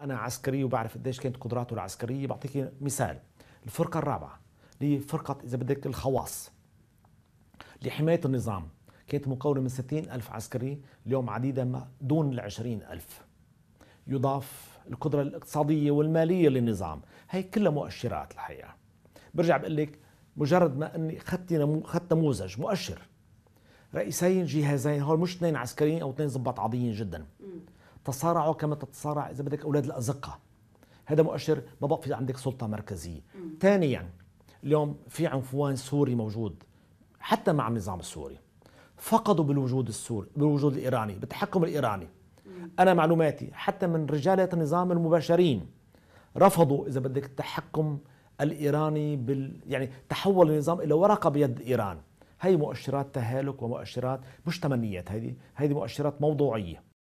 انا عسكري وبعرف قديش كانت قدراته العسكريه بعطيك مثال الفرقه الرابعه اللي فرقه اذا بدك الخواص لحمايه النظام كانت مكونة من 60 ألف عسكري اليوم عديدة دون ال 20 ألف يضاف القدرة الاقتصادية والمالية للنظام هي كلها مؤشرات الحقيقة برجع بقول لك مجرد ما أني أخذت أخذت نموذج مؤشر رئيسين جهازين هول مش اثنين عسكريين أو اثنين ضباط عاديين جداً تصارعوا كما تتصارع اذا بدك اولاد الازقه هذا مؤشر ما بقى في عندك سلطه مركزيه ثانيا اليوم في عنفوان سوري موجود حتى مع النظام السوري فقدوا بالوجود السوري بالوجود الايراني بالتحكم الايراني انا معلوماتي حتى من رجاله النظام المباشرين رفضوا اذا بدك التحكم الايراني بال يعني تحول النظام الى ورقه بيد ايران هي مؤشرات تهالك ومؤشرات مش تمنيات هذه هذه مؤشرات موضوعيه